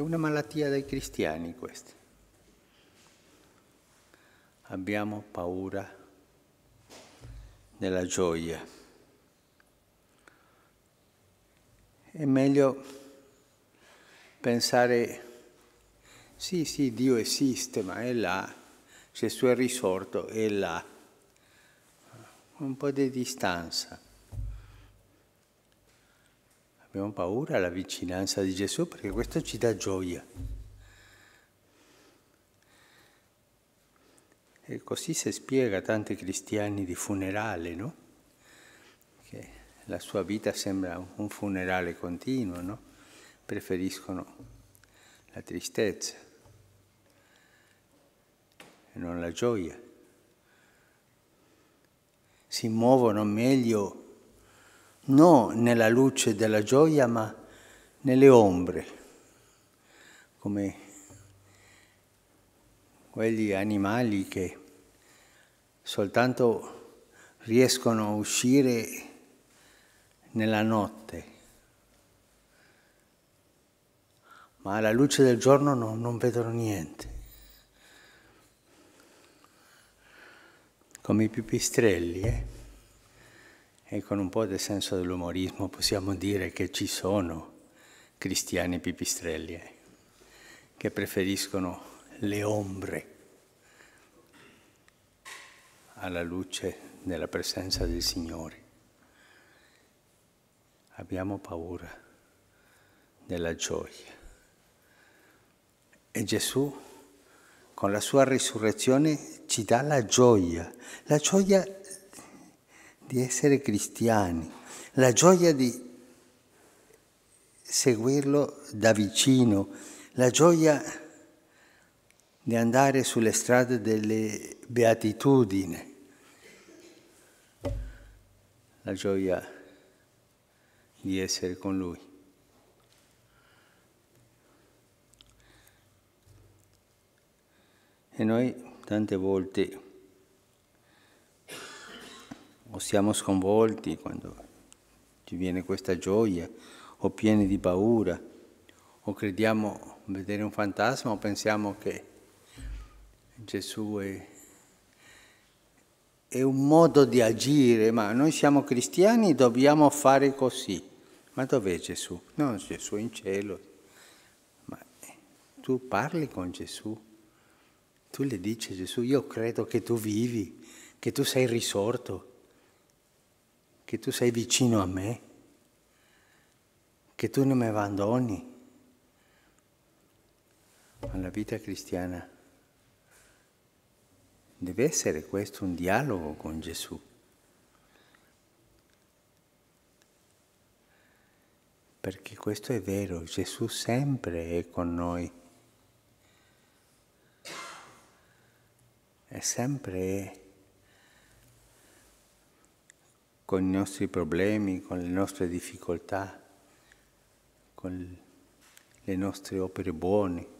È una malattia dei cristiani questa. Abbiamo paura della gioia. È meglio pensare, sì, sì, Dio esiste, ma è là, Gesù è risorto, è là, un po' di distanza. Abbiamo paura alla vicinanza di Gesù perché questo ci dà gioia. E così si spiega a tanti cristiani di funerale, no? Che la sua vita sembra un funerale continuo, no? Preferiscono la tristezza e non la gioia. Si muovono meglio non nella luce della gioia, ma nelle ombre, come quegli animali che soltanto riescono a uscire nella notte. ma alla luce del giorno no, non vedono niente. Come i pipistrelli, eh? e con un po' del senso dell'umorismo possiamo dire che ci sono cristiani pipistrelli eh, che preferiscono le ombre alla luce della presenza del Signore. Abbiamo paura della gioia. E Gesù con la sua risurrezione ci dà la gioia. La gioia di essere cristiani, la gioia di seguirlo da vicino, la gioia di andare sulle strade delle beatitudine, la gioia di essere con lui. E noi tante volte siamo sconvolti quando ci viene questa gioia, o pieni di paura, o crediamo vedere un fantasma, o pensiamo che Gesù è, è un modo di agire, ma noi siamo cristiani, e dobbiamo fare così. Ma dov'è Gesù? No, Gesù è in cielo. Ma tu parli con Gesù, tu le dici Gesù, io credo che tu vivi, che tu sei risorto che tu sei vicino a me, che tu non mi abbandoni. Ma la vita cristiana deve essere questo un dialogo con Gesù. Perché questo è vero, Gesù sempre è con noi. È sempre con i nostri problemi, con le nostre difficoltà, con le nostre opere buone.